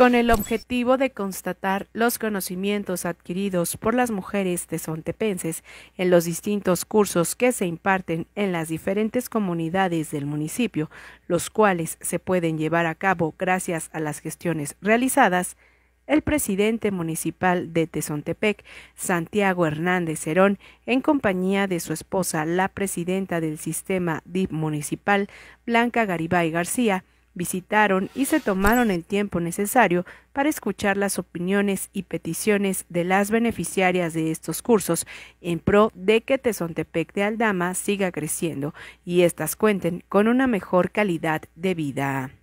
con el objetivo de constatar los conocimientos adquiridos por las mujeres tesontepenses en los distintos cursos que se imparten en las diferentes comunidades del municipio, los cuales se pueden llevar a cabo gracias a las gestiones realizadas, el presidente municipal de Tezontepec, Santiago Hernández Cerón, en compañía de su esposa, la presidenta del sistema DIP municipal, Blanca Garibay García, visitaron y se tomaron el tiempo necesario para escuchar las opiniones y peticiones de las beneficiarias de estos cursos en pro de que Tezontepec de Aldama siga creciendo y éstas cuenten con una mejor calidad de vida.